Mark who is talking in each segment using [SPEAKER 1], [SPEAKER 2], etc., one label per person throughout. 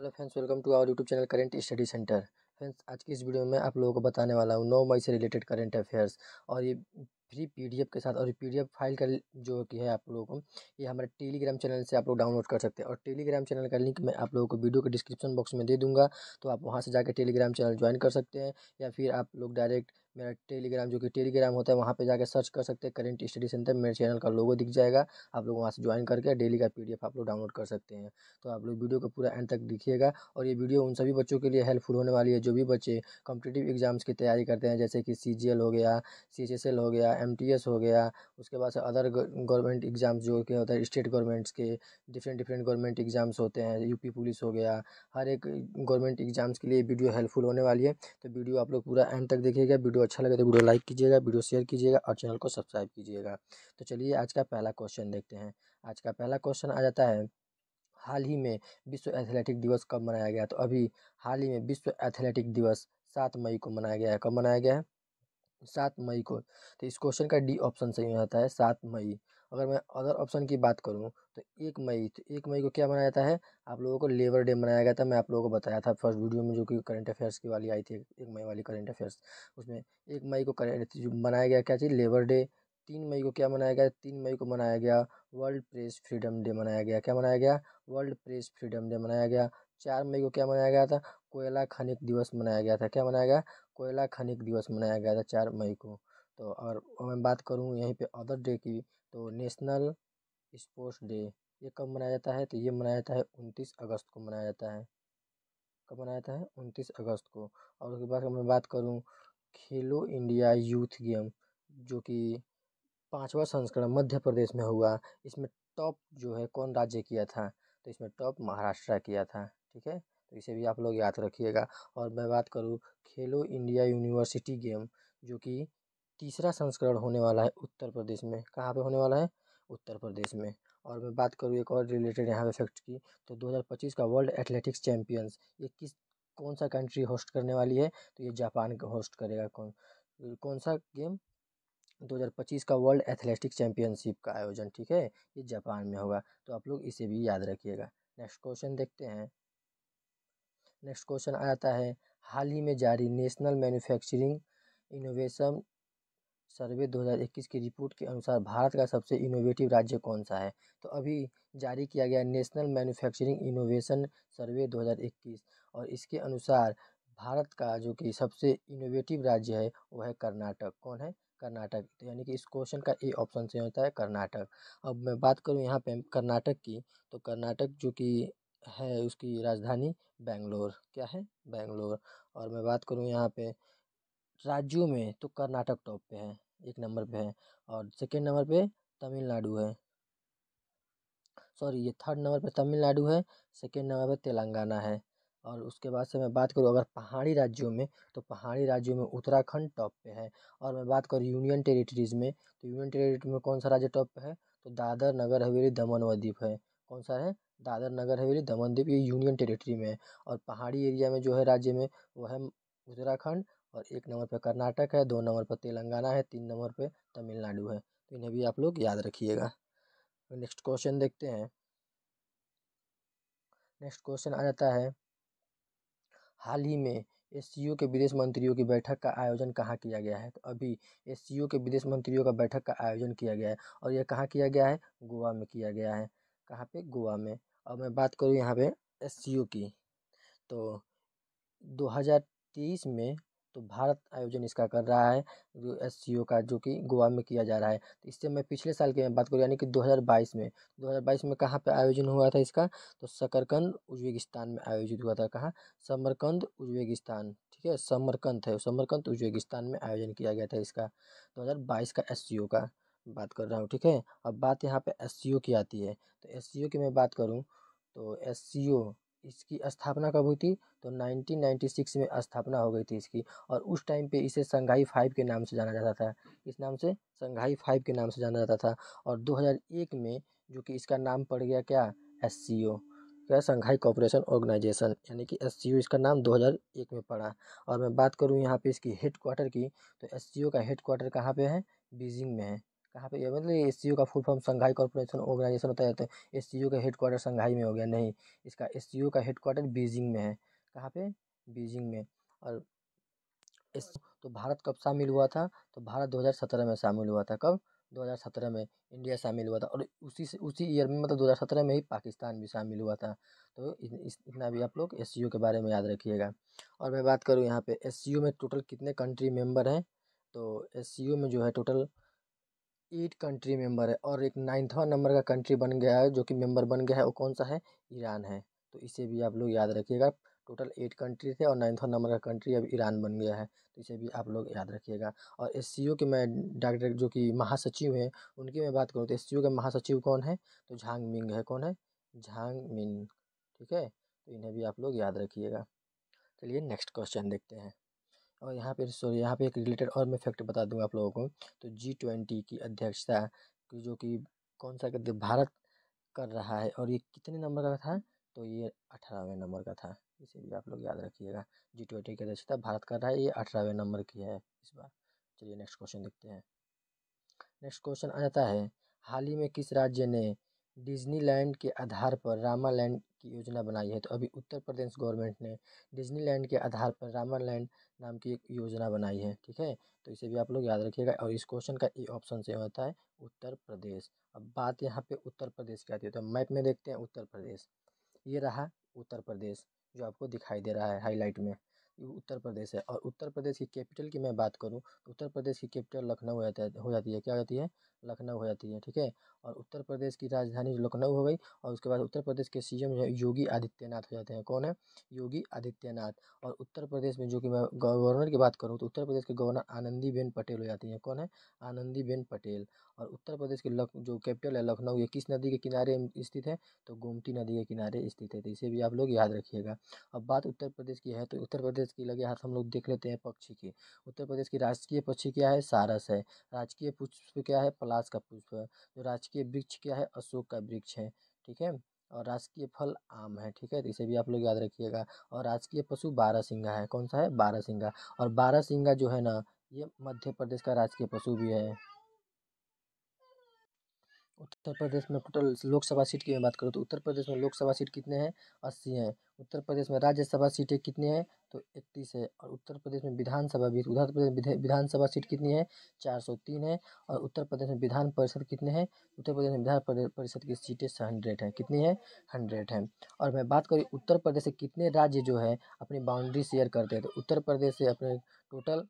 [SPEAKER 1] hello friends welcome to our YouTube channel current study centre friends आज की इस video में आप लोगों को बताने वाला हूँ नौ मई से रिलेटेड करंट अफेयर्स और ये फ्री पीडीएफ के साथ और पीडीएफ फाइल का जो कि है आप लोगों को ये हमारे टेलीग्राम चैनल से आप लोग डाउनलोड कर सकते हैं और टेलीग्राम चैनल का लिंक मैं आप लोगों को वीडियो के डिस्क्रिप्शन बॉक्स में दे दूंगा तो आप वहाँ से जाकर टेलीग्राम चैनल ज्वाइन कर सकते हैं या फिर आप लोग डायरेक्ट मेरा टेलीग्राम जो कि टेलीग्राम होता है वहाँ पे जाके सर्च कर सकते हैं करेंट स्टडी सेंटर मेरे चैनल का लोगो दिख जाएगा आप लोग वहाँ से ज्वाइन करके डेली का पीडीएफ आप लोग डाउनलोड कर सकते हैं तो आप लोग वीडियो को पूरा एंड तक देखिएगा और ये वीडियो उन सभी बच्चों के लिए हेल्पफुल होने वाली है जो भी बच्चे कॉम्पिटेटिव एग्जाम्स की तैयारी करते हैं जैसे कि सी हो गया सी हो गया एम हो गया उसके बाद अदर गवर्नमेंट एग्ज़ाम्स जो कि होता है स्टेट गवर्नमेंट्स के डिफरेंट डिफरेंट गवर्नमेंट एग्ज़ाम्स होते हैं यूपी पुलिस हो गया हर एक गवर्नमेंट एग्ज़ाम्स के लिए वीडियो हेल्पफुल होने वाली है तो वीडियो आप लोग पूरा एंड तक देखिएगा वीडियो वीडियो अच्छा लगे तो वीडियो लाइक कीजिएगा वीडियो शेयर कीजिएगा और चैनल को सब्सक्राइब कीजिएगा तो चलिए आज का पहला क्वेश्चन देखते हैं आज का पहला क्वेश्चन आ जाता है हाल ही में विश्व एथलेटिक दिवस कब मनाया गया तो अभी हाल ही में विश्व एथलेटिक दिवस सात मई को मनाया गया है कब मनाया गया है सात मई को तो इस क्वेश्चन का डी ऑप्शन सही हो जाता है सात मई अगर मैं अदर ऑप्शन की बात करूँ तो एक मई तो एक मई को क्या मनाया जाता है आप लोगों को लेबर डे मनाया गया था मैं आप लोगों को बताया था फर्स्ट वीडियो में जो कि करंट अफेयर्स की वाली आई थी एक मई वाली करंट अफेयर्स उसमें एक मई को करंट मनाया गया क्या चीज़ लेबर डे तीन मई को क्या मनाया गया तीन मई को मनाया गया वर्ल्ड प्रेस फ्रीडम डे मनाया गया क्या मनाया गया वर्ल्ड प्रेस फ्रीडम डे मनाया गया चार मई को क्या मनाया गया था कोयला खनिक दिवस मनाया गया था क्या मनाया गया कोयला खनिक दिवस मनाया गया था चार मई को तो और मैं बात करूँ यहीं पे अदर डे की तो नेशनल स्पोर्ट्स डे ये कब मनाया जाता है तो ये मनाया जाता है उनतीस अगस्त को मनाया जाता है कब मनाया जाता है उनतीस अगस्त को और उसके बाद मैं बात करूँ खेलो इंडिया यूथ गेम जो कि पाँचवा संस्करण मध्य प्रदेश में हुआ इसमें टॉप जो है कौन राज्य किया था तो इसमें टॉप महाराष्ट्र किया था ठीक है तो इसे भी आप लोग याद रखिएगा और मैं बात करूँ खेलो इंडिया यूनिवर्सिटी गेम जो कि तीसरा संस्करण होने वाला है उत्तर प्रदेश में कहाँ पे होने वाला है उत्तर प्रदेश में और मैं बात करूँ एक और रिलेटेड यहाँ पे फैक्ट की तो दो हज़ार पच्चीस का वर्ल्ड एथलेटिक्स चैम्पियंस ये किस कौन सा कंट्री होस्ट करने वाली है तो ये जापान का होस्ट करेगा कौन कौन सा गेम 2025 का वर्ल्ड एथलेटिक्स चैम्पियनशिप का आयोजन ठीक है ये जापान में होगा तो आप लोग इसे भी याद रखिएगा नेक्स्ट क्वेश्चन देखते हैं नेक्स्ट क्वेश्चन आता है हाल ही में जारी नेशनल मैन्युफैक्चरिंग इनोवेशन सर्वे 2021 की रिपोर्ट के अनुसार भारत का सबसे इनोवेटिव राज्य कौन सा है तो अभी जारी किया गया नेशनल मैन्युफैक्चरिंग इनोवेशन सर्वे 2021 और इसके अनुसार भारत का जो कि सबसे इनोवेटिव राज्य है वह है कर्नाटक कौन है कर्नाटक तो यानी कि इस क्वेश्चन का ए ऑप्शन से होता है कर्नाटक अब मैं बात करूँ यहाँ पे कर्नाटक की तो कर्नाटक जो कि है उसकी राजधानी बेंगलोर क्या है बेंगलोर और मैं बात करूँ यहाँ पे राज्यों में तो कर्नाटक टॉप पे है एक नंबर पे है और सेकेंड नंबर पे तमिलनाडु है सॉरी ये थर्ड नंबर पे तमिलनाडु है सेकेंड नंबर पे तेलंगाना है और उसके बाद से मैं बात करूँ अगर पहाड़ी राज्यों में तो पहाड़ी राज्यों में उत्तराखंड टॉप पे है और मैं बात करूँ यूनियन टेरिटरीज़ में तो यूनियन टेरिटरी में कौन सा राज्य टॉप पे है तो दादर नगर हवेली दमन व द्वीप है कौन सा है दादर नगर हवेली दमन द्वीप ये यूनियन टेरिटरी में है और पहाड़ी एरिया में जो है राज्य में वो है उत्तराखंड और एक नंबर पे कर्नाटक है दो नंबर पर तेलंगाना है तीन नंबर पे तमिलनाडु है तो इन्हें भी आप लोग याद रखिएगा नेक्स्ट क्वेश्चन देखते हैं नेक्स्ट क्वेश्चन आ जाता है हाल ही में एस के विदेश मंत्रियों की बैठक का आयोजन कहाँ किया गया है तो अभी एस के विदेश मंत्रियों का बैठक का आयोजन किया गया है और यह कहाँ किया गया है गोवा में किया गया है कहाँ पे गोवा में और मैं बात करूँ यहाँ पे एस की तो 2023 में तो भारत आयोजन इसका कर रहा है एस का जो कि गोवा में किया जा रहा है तो इससे मैं पिछले साल की बात करूँ यानी कि 2022 में 2022 में कहाँ पे आयोजन हुआ था इसका तो शकरकंद उज्बेकिस्तान में आयोजित हुआ था कहाँ समरकंद उज्बेकिस्तान ठीक है समरकंद है समरकंद उज्बेकिस्तान में आयोजन किया गया था इसका दो का एस का बात कर रहा हूँ ठीक है अब बात यहाँ पर एस की आती है तो एस की मैं बात करूँ तो एस इसकी स्थापना कब हुई थी तो 1996 में स्थापना हो गई थी इसकी और उस टाइम पे इसे संघाई फाइव के नाम से जाना जाता था इस नाम से संघाई फाइव के नाम से जाना जाता था और 2001 में जो कि इसका नाम पड़ गया क्या एस क्या संघाई कॉपरेशन ऑर्गेनाइजेशन यानी कि एस इसका नाम 2001 में पड़ा और मैं बात करूँ यहाँ पे इसकी हेड क्वार्टर की तो एस का हेड क्वार्टर कहाँ पर है बीजिंग में है कहाँ पे ये मतलब एस सी का full form Shanghai corporation organisation होता है तो एस सी का हेडक्वार्टर संघाई में हो गया नहीं इसका एस सी का हेडक्वार्टर बीजिंग में है कहाँ पे बीजिंग में और इस तो भारत कब शामिल हुआ था तो भारत 2017 में शामिल हुआ था कब 2017 में इंडिया शामिल हुआ था और उसी से उसी ईयर में मतलब 2017 में ही पाकिस्तान भी शामिल हुआ था तो इतना भी आप लोग एस के बारे में याद रखिएगा और मैं बात करूँ यहाँ पे एस में टोटल कितने कंट्री मेम्बर हैं तो एस में जो है टोटल एट कंट्री मेंबर है और एक नाइन्थवा नंबर का कंट्री बन गया है जो कि मेंबर बन गया है वो कौन सा है ईरान है तो इसे भी आप लोग याद रखिएगा टोटल एट कंट्री थे और नाइन्थवा नंबर का कंट्री अब ईरान बन गया है तो इसे भी आप लोग याद रखिएगा और एस के मैं डायरेक्टर जो कि महासचिव हैं उनकी मैं बात करूँ तो एस के महासचिव कौन है तो झांग मिंग है कौन है झांग मिंग ठीक है तो इन्हें भी आप लोग याद रखिएगा चलिए नेक्स्ट क्वेश्चन देखते हैं और यहाँ पे सॉरी यहाँ पे एक रिलेटेड और मैं फैक्ट बता दूँगा आप लोगों को तो जी ट्वेंटी की अध्यक्षता जो कि कौन सा करते भारत कर रहा है और ये कितने नंबर का था तो ये अठारहवें नंबर का था इसे भी आप लोग याद रखिएगा जी ट्वेंटी की अध्यक्षता भारत कर रहा है ये अठारहवें नंबर की है इस बार चलिए नेक्स्ट क्वेश्चन देखते हैं नेक्स्ट क्वेश्चन आ जाता है हाल ही में किस राज्य ने डिज़्नीलैंड के आधार पर रामालैंड की योजना बनाई है तो अभी उत्तर प्रदेश गवर्नमेंट ने डिज़्नीलैंड के आधार पर रामालैंड नाम की एक योजना बनाई है ठीक है तो इसे भी आप लोग याद रखिएगा और इस क्वेश्चन का ए ऑप्शन से होता है उत्तर प्रदेश अब बात यहाँ पे उत्तर प्रदेश की आती है तो मैप में देखते हैं उत्तर प्रदेश ये रहा उत्तर प्रदेश जो आपको दिखाई दे रहा है हाईलाइट में उत्तर प्रदेश है और उत्तर प्रदेश की कैपिटल की मैं बात करूँ तो उत्तर प्रदेश की कैपिटल लखनऊ हो जाता है हो जाती है क्या हो जाती है लखनऊ हो जाती है ठीक है और उत्तर प्रदेश की राजधानी लखनऊ हो गई और उसके बाद उत्तर प्रदेश के सीएम जो है योगी आदित्यनाथ हो जाते हैं कौन है योगी आदित्यनाथ और उत्तर प्रदेश में जो कि मैं गवर्नर की बात करूँ तो उत्तर प्रदेश के गवर्नर आनंदीबेन पटेल हो जाती हैं कौन है आनंदीबेन पटेल और उत्तर प्रदेश के लख जो कैपिटल है लखनऊ ये किस नदी के किनारे स्थित है तो गोमती नदी के किनारे स्थित है तो इसे भी आप लोग याद रखिएगा अब बात उत्तर प्रदेश की है तो उत्तर प्रदेश की लगे हाथ हम लोग देख लेते हैं पक्षी की उत्तर प्रदेश की राजकीय पक्षी क्या है सारस है राजकीय पुष्प क्या है पलास का पुष्प है जो राजकीय वृक्ष क्या है अशोक का वृक्ष है ठीक है और राजकीय फल आम है ठीक है तो इसे भी आप लोग याद रखिएगा और राजकीय पशु बारह सिंगा है कौन सा है बारह सिंगा और बारह सिंगा जो है ना ये मध्य प्रदेश का राजकीय पशु भी है उत्तर प्रदेश में टोटल लोकसभा सीट की मैं बात करूँ तो उत्तर प्रदेश में लोकसभा सीट कितने हैं अस्सी हैं उत्तर प्रदेश में राज्यसभा सीटें कितनी हैं तो इकतीस है और उत्तर प्रदेश में विधानसभा भी उत्तर प्रदेश विधानसभा सीट कितनी है चार सौ तीन है और उत्तर प्रदेश में विधान परिषद कितने हैं उत्तर प्रदेश में विधान परिषद की सीटें हंड्रेड हैं कितनी है हंड्रेड हैं और मैं बात करूँ उत्तर प्रदेश से कितने राज्य जो है अपनी बाउंड्री शेयर करते हैं तो उत्तर प्रदेश से अपने टोटल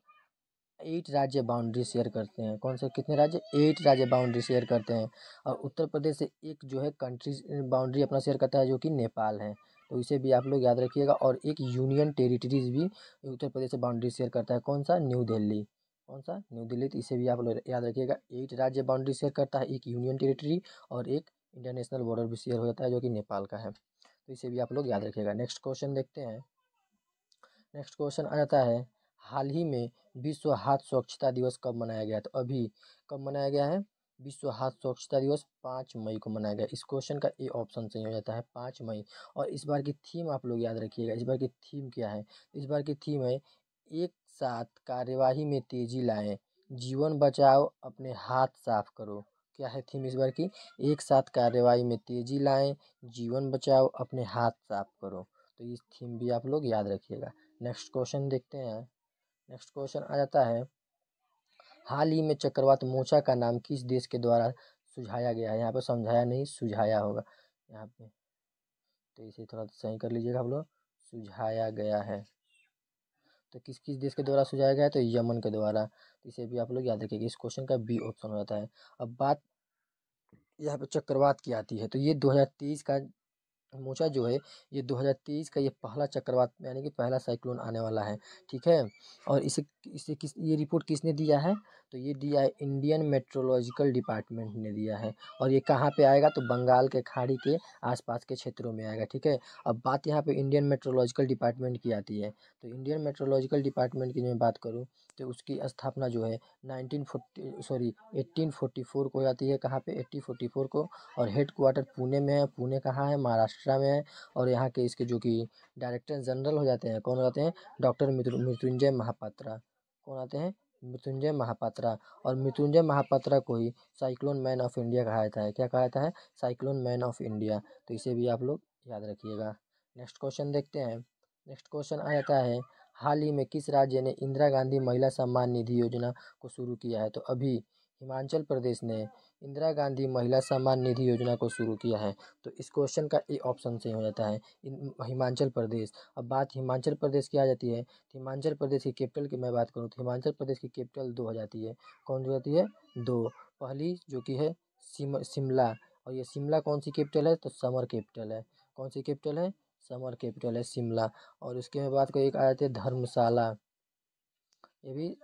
[SPEAKER 1] एट राज्य बाउंड्री शेयर करते हैं कौन से कितने राज्य एट राज्य बाउंड्री शेयर करते हैं और उत्तर प्रदेश से एक जो है कंट्री बाउंड्री अपना शेयर करता है जो कि नेपाल है तो इसे भी आप लोग याद रखिएगा और एक यूनियन टेरिटरीज भी उत्तर प्रदेश से बाउंड्री शेयर करता है कौन सा न्यू दिल्ली कौन सा न्यू दिल्ली तो इसे भी आप लोग याद रखिएगा एट राज्य बाउंड्री शेयर करता है एक यूनियन टेरिटरी और एक इंटरनेशनल बॉर्डर भी शेयर हो जाता है जो कि नेपाल का है तो इसे भी आप लोग याद रखिएगा नेक्स्ट क्वेश्चन देखते हैं नेक्स्ट क्वेश्चन आ जाता है हाल ही में विश्व हाथ स्वच्छता दिवस कब मनाया गया तो अभी कब मनाया गया है विश्व हाथ स्वच्छता दिवस पाँच मई को मनाया गया इस क्वेश्चन का ए ऑप्शन सही हो जाता है पाँच मई और इस बार की थीम आप लोग याद रखिएगा इस बार की थीम क्या है इस बार की थीम है एक साथ कार्यवाही में तेजी लाएं जीवन बचाओ अपने हाथ साफ करो क्या है थीम इस बार की एक साथ कार्यवाही में तेजी लाएं जीवन बचाओ अपने हाथ साफ करो तो इस थीम भी आप लोग याद रखिएगा नेक्स्ट क्वेश्चन देखते हैं नेक्स्ट क्वेश्चन आ जाता है हाल ही में चक्रवात मोचा का नाम किस देश के द्वारा सुझाया गया है यहाँ पर समझाया नहीं सुझाया होगा यहाँ पे तो इसे थोड़ा सही कर लीजिएगा आप लोग सुझाया गया है तो किस किस देश के द्वारा सुझाया गया है तो यमन के द्वारा तो इसे भी आप लोग याद रखिएगा इस क्वेश्चन का बी ऑप्शन हो जाता है अब बात यहाँ पे चक्रवात की आती है तो ये 2023 का मोचा जो है ये 2023 का ये पहला चक्रवात यानी कि पहला साइक्लोन आने वाला है ठीक है और इसे इसे किस ये रिपोर्ट किसने दिया है तो ये दिया है इंडियन मेट्रोलॉजिकल डिपार्टमेंट ने दिया है और ये कहाँ पे आएगा तो बंगाल के खाड़ी के आसपास के क्षेत्रों में आएगा ठीक है अब बात यहाँ पे इंडियन मेट्रोलॉजिकल डिपार्टमेंट की आती है तो इंडियन मेट्रोलॉजिकल डिपार्टमेंट की मैं बात करूँ तो उसकी स्थापना जो है नाइनटीन सॉरी एट्टीन को जाती है कहाँ पर एट्टीन को और हेड क्वार्टर पुणे में है पुणे कहाँ है महाराष्ट्र में है और यहाँ के इसके जो कि डायरेक्टर जनरल हो जाते हैं कौन हो जाते हैं डॉक्टर मृत्युंजय महापात्रा कौन आते हैं मृत्युंजय महापात्रा और मृत्युंजय महापात्रा को ही साइक्लोन मैन ऑफ इंडिया कहा जाता है क्या कहा जाता है साइक्लोन मैन ऑफ इंडिया तो इसे भी आप लोग याद रखिएगा नेक्स्ट क्वेश्चन देखते हैं नेक्स्ट क्वेश्चन आ जाता है हाल ही में किस राज्य ने इंदिरा गांधी महिला सम्मान निधि योजना को शुरू किया है तो अभी हिमाचल प्रदेश ने इंदिरा गांधी महिला सम्मान निधि योजना को शुरू किया है तो इस क्वेश्चन का ए ऑप्शन सही हो जाता है हिमाचल प्रदेश अब बात हिमाचल प्रदेश की आ जाती है हिमाचल प्रदेश की कैपिटल की मैं बात करूँ तो हिमाचल प्रदेश की कैपिटल तो दो हो जाती है कौन हो जाती है दो पहली जो कि है शिमला और ये शिमला कौन सी कैपिटल है तो समर कैपिटल है कौन सी कैपिटल है समर कैपिटल है शिमला और उसके बाद करें एक आ जाती है धर्मशाला ये भी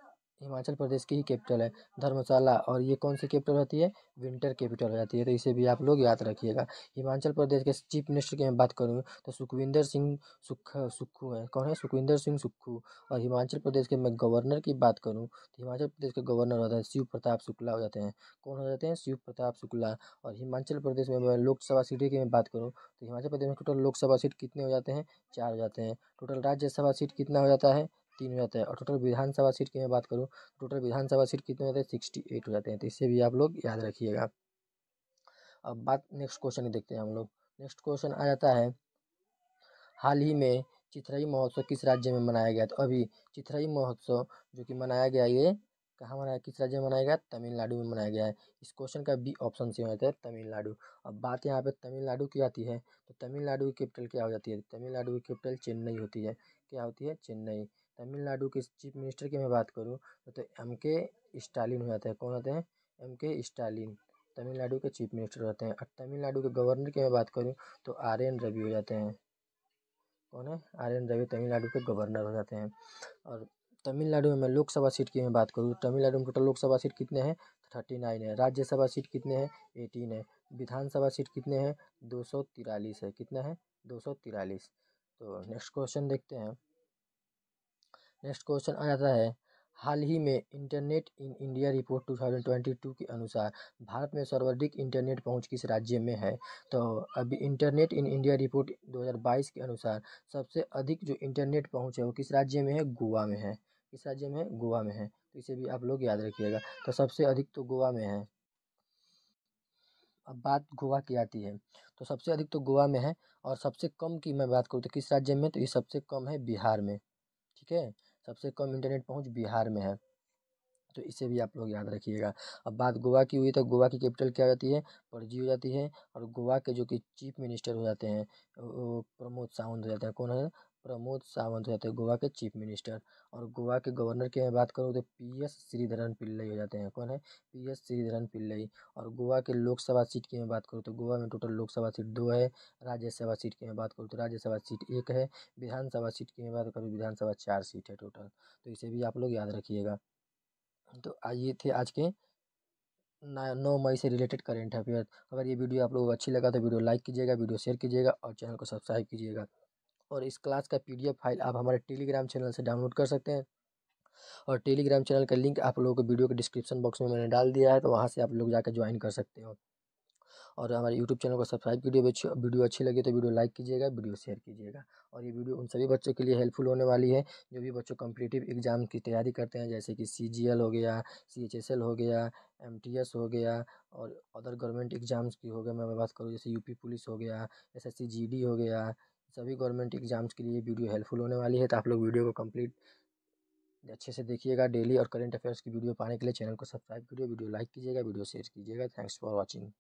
[SPEAKER 1] हिमाचल प्रदेश की ही कैपिटल है धर्मशाला और ये कौन सी कैपिटल होती है विंटर कैपिटल हो जाती है तो इसे भी आप लोग याद रखिएगा हिमाचल प्रदेश के चीफ मिनिस्टर की मैं बात करूँ तो सुखविंदर सिंह सुख सुक्खू हैं कौन है सुखविंदर सिंह सुक्खू और हिमाचल प्रदेश के मैं गवर्नर की बात करूँ तो हिमाचल प्रदेश के गवर्नर होते हैं शिव प्रताप शुक्ला हो जाते हैं कौन हो जाते हैं शिव प्रताप शुक्ला और हिमाचल प्रदेश में मैं लोकसभा सीटें की मैं बात करूँ तो हिमाचल प्रदेश में टोटल लोकसभा सीट कितने हो जाते हैं चार हो जाते हैं टोटल राज्यसभा सीट कितना हो जाता है तीन हो जाता है और टोटल विधानसभा सीट की मैं बात करूँ टोटल तो विधानसभा सीट कितने हो जाते हैं सिक्सटी एट हो जाते हैं तो इससे भी आप लोग याद रखिएगा अब बात नेक्स्ट क्वेश्चन ही देखते हैं हम लोग नेक्स्ट क्वेश्चन आ जाता है हाल ही में चिथराई महोत्सव किस राज्य में मनाया गया तो अभी चिथराई महोत्सव जो कि मनाया गया ये कहाँ मनाया किस राज्य में मनाया गया तमिलनाडु में मनाया गया है इस क्वेश्चन का बी ऑप्शन से हो जाता है तमिलनाडु अब बात यहाँ पे तमिलनाडु की आती है तो तमिलनाडु की कैपिटल क्या हो जाती है तमिलनाडु की कैपिटल चेन्नई होती है क्या होती है चेन्नई तमिलनाडु के चीफ मिनिस्टर की मैं बात करूँ तो, तो एम के स्टालिन हो जाते हैं कौन होते हैं एम के स्टालिन तमिलनाडु के चीफ मिनिस्टर होते हैं और तमिलनाडु के गवर्नर की मैं बात करूँ तो आर एन रवि हो जाते हैं कौन है आर एन रवि तमिलनाडु के गवर्नर हो जाते हैं और तमिलनाडु में मैं लोकसभा सीट की मैं बात करूँ तो तमिलनाडु में टोटल लोकसभा सीट कितने हैं थर्टी नाइन है राज्यसभा सीट कितने हैं एटीन है विधानसभा सीट कितने हैं दो सौ तिरालीस है कितना है दो सौ तिरालीस तो नेक्स्ट क्वेश्चन देखते हैं नेक्स्ट क्वेश्चन आ जाता है हाल ही में इंटरनेट इन इंडिया रिपोर्ट 2022 के अनुसार भारत में सर्वाधिक इंटरनेट पहुंच किस राज्य में है तो अभी इंटरनेट इन इंडिया रिपोर्ट 2022 के अनुसार सबसे अधिक जो इंटरनेट पहुंच है वो किस राज्य में है गोवा में है किस राज्य में है गोवा में है तो इसे भी आप लोग याद रखिएगा तो सबसे अधिक तो गोवा में है अब बात गोवा की आती है तो सबसे अधिक तो गोवा में है और सबसे कम की मैं बात करूँ तो किस राज्य में तो ये सबसे कम है बिहार में ठीक है सबसे कम इंटरनेट पहुँच बिहार में है तो इसे भी आप लोग याद रखिएगा अब बात गोवा की हुई तो गोवा की कैपिटल क्या हो जाती है जी हो जाती है और गोवा के जो कि चीफ मिनिस्टर हो जाते हैं प्रमोद सावंत हो जाते हैं कौन है प्रमोद सावंत हो जाते हैं गोवा के चीफ मिनिस्टर और गोवा के गवर्नर की मैं बात करूँ तो पी एस श्रीधरन पिल्लई हो जाते हैं कौन है पी एस श्रीधरन पिल्लई और गोवा के लोकसभा सीट की मैं बात करूँ तो गोवा में टोटल लोकसभा सीट दो है राज्यसभा सीट की मैं बात करूँ तो राज्यसभा सीट एक है विधानसभा सीट की मैं बात करूँ तो विधानसभा चार सीट है टोटल तो इसे भी आप लोग याद रखिएगा तो ये थे आज के नौ मई से रिलेटेड करेंट अफेयर अगर ये वीडियो आप लोगों को अच्छी लगा तो वीडियो लाइक कीजिएगा वीडियो शेयर कीजिएगा और चैनल को सब्सक्राइब कीजिएगा और इस क्लास का पी फाइल आप हमारे टेलीग्राम चैनल से डाउनलोड कर सकते हैं और टेलीग्राम चैनल का लिंक आप लोगों को वीडियो के डिस्क्रिप्शन बॉक्स में मैंने डाल दिया है तो वहाँ से आप लोग जाकर ज्वाइन कर सकते हो और हमारे यूट्यूब चैनल को सब्सक्राइब कीजिए वीडियो अच्छी लगी तो वीडियो लाइक कीजिएगा वीडियो शेयर कीजिएगा और ये वीडियो उन सभी बच्चों के लिए हेल्पफुल होने वाली है जो भी बच्चों कम्पिटिटिव एग्जाम की तैयारी करते हैं जैसे कि सी हो गया सी हो गया एम हो गया और अदर गवर्नमेंट एग्जाम्स की हो गया मैं बात करूँ जैसे यू पुलिस हो गया एस एस हो गया सभी गवर्नमेंट एग्ज़ाम्स के लिए वीडियो हेल्पफुल होने वाली है तो आप लोग वीडियो को कंप्लीट अच्छे से देखिएगा डेली और करंट अफेयर्स की वीडियो पाने के लिए चैनल को सब्सक्राइब करिए वीडियो लाइक कीजिएगा वीडियो शेयर कीजिएगा थैंक्स फॉर वॉचिंग